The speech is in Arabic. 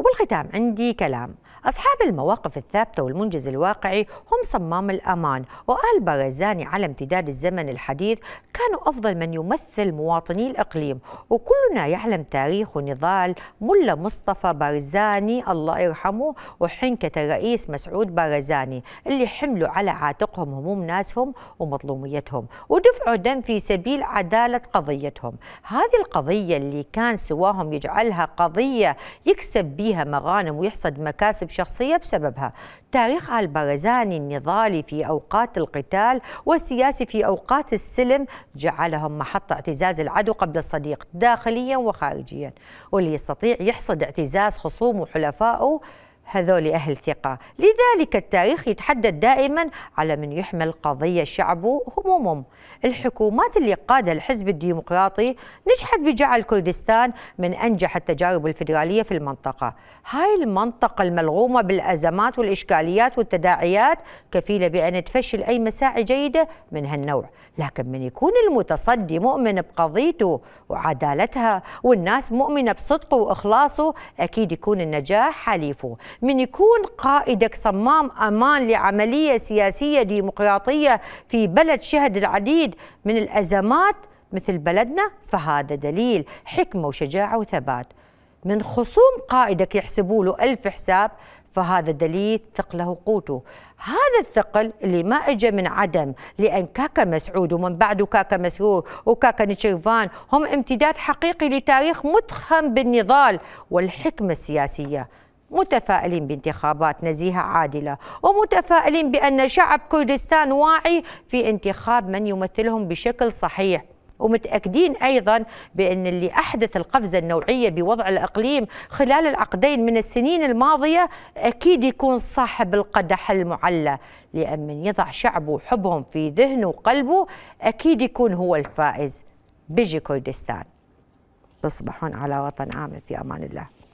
وبالختام عندي كلام أصحاب المواقف الثابتة والمنجز الواقعي هم صمام الأمان وآل بارزاني على امتداد الزمن الحديث كانوا أفضل من يمثل مواطني الإقليم وكلنا يعلم تاريخ ونضال ملا مصطفى بارزاني الله يرحمه وحنكة الرئيس مسعود بارزاني اللي حملوا على عاتقهم هموم ناسهم ومظلوميتهم ودفعوا دم في سبيل عدالة قضيتهم هذه القضية اللي كان سواهم يجعلها قضية يكسب بيها مغانم ويحصد مكاسب جوانب شخصية بسببها تاريخها البرزاني النضالي في أوقات القتال والسياسي في أوقات السلم جعلهم محط اعتزاز العدو قبل الصديق داخليا وخارجيا واللي يستطيع يحصد اعتزاز خصومه وحلفائه هذول أهل ثقة لذلك التاريخ يتحدد دائما على من يحمل قضية شعبه همومهم الحكومات اللي قادها الحزب الديمقراطي نجحت بجعل كردستان من أنجح التجارب الفدرالية في المنطقة هاي المنطقة الملغومة بالأزمات والإشكاليات والتداعيات كفيلة بأن تفشل أي مساعي جيدة من هالنوع لكن من يكون المتصدي مؤمن بقضيته وعدالتها والناس مؤمنة بصدقه وإخلاصه أكيد يكون النجاح حليفه من يكون قائدك صمام أمان لعملية سياسية ديمقراطية في بلد شهد العديد من الأزمات مثل بلدنا فهذا دليل حكمة وشجاعة وثبات من خصوم قائدك يحسبوا له ألف حساب فهذا دليل ثقله قوته هذا الثقل اللي ما اجى من عدم لان كاكا مسعود ومن بعده كاكا مسعود وكاكا نشيفان هم امتداد حقيقي لتاريخ متخم بالنضال والحكمه السياسيه متفائلين بانتخابات نزيهة عادلة ومتفائلين بأن شعب كردستان واعي في انتخاب من يمثلهم بشكل صحيح ومتأكدين أيضا بأن اللي أحدث القفزة النوعية بوضع الأقليم خلال العقدين من السنين الماضية أكيد يكون صاحب القدح المعلى لأن من يضع شعبه وحبهم في ذهنه وقلبه أكيد يكون هو الفائز بيجي كردستان تصبحون على وطن آمن في أمان الله